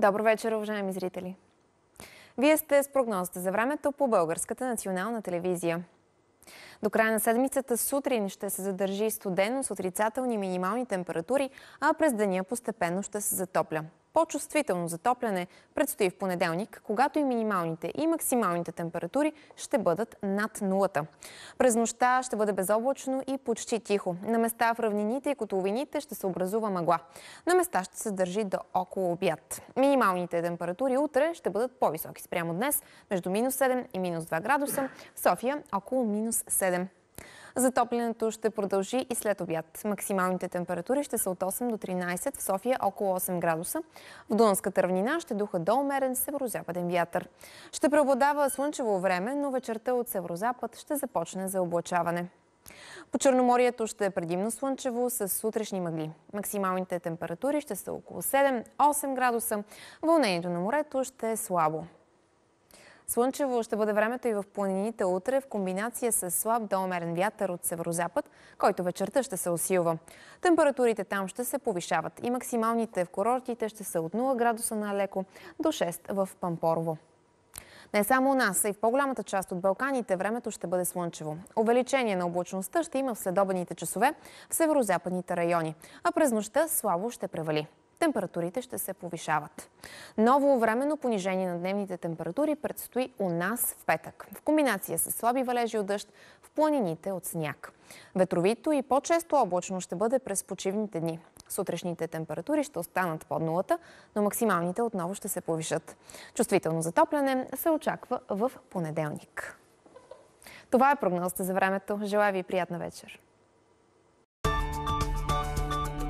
Добър вечер, уважаеми зрители! Вие сте с прогнозата за времето по Българската национална телевизия. До края на седмицата сутрин ще се задържи студено с отрицателни минимални температури, а през деня постепенно ще се затопля по-чувствително затопляне предстои в понеделник, когато и минималните и максималните температури ще бъдат над нулата. През нощта ще бъде безоблачно и почти тихо. На места в равнините и котловините ще се образува мъгла. На места ще се държи до около обяд. Минималните температури утре ще бъдат по-високи спрямо днес, между минус 7 и минус 2 градуса. В София около минус 7. Затоплянето ще продължи и след обяд. Максималните температури ще са от 8 до 13, в София около 8 градуса. В Дунската равнина ще духа до умерен северо-западен вятър. Ще преобладава слънчево време, но вечерта от северозапад ще започне за облачаване. По Черноморието ще е предимно слънчево с сутрешни мъгли. Максималните температури ще са около 7-8 градуса. Вълнението на морето ще е слабо. Слънчево ще бъде времето и в планините утре в комбинация с слаб до умерен вятър от северозапад, който вечерта ще се усилва. Температурите там ще се повишават и максималните в курортите ще са от 0 градуса на леко до 6 в Пампорово. Не само у нас, а и в по-голямата част от Балканите времето ще бъде слънчево. Увеличение на облачността ще има в следобедните часове в северо-западните райони, а през нощта слабо ще превали температурите ще се повишават. Ново временно понижение на дневните температури предстои у нас в петък. В комбинация с слаби валежи от дъжд в планините от сняг. Ветровито и по-често облачно ще бъде през почивните дни. Сутрешните температури ще останат под нулата, но максималните отново ще се повишат. Чувствително затопляне се очаква в понеделник. Това е прогнозата за времето. Желая ви приятна вечер!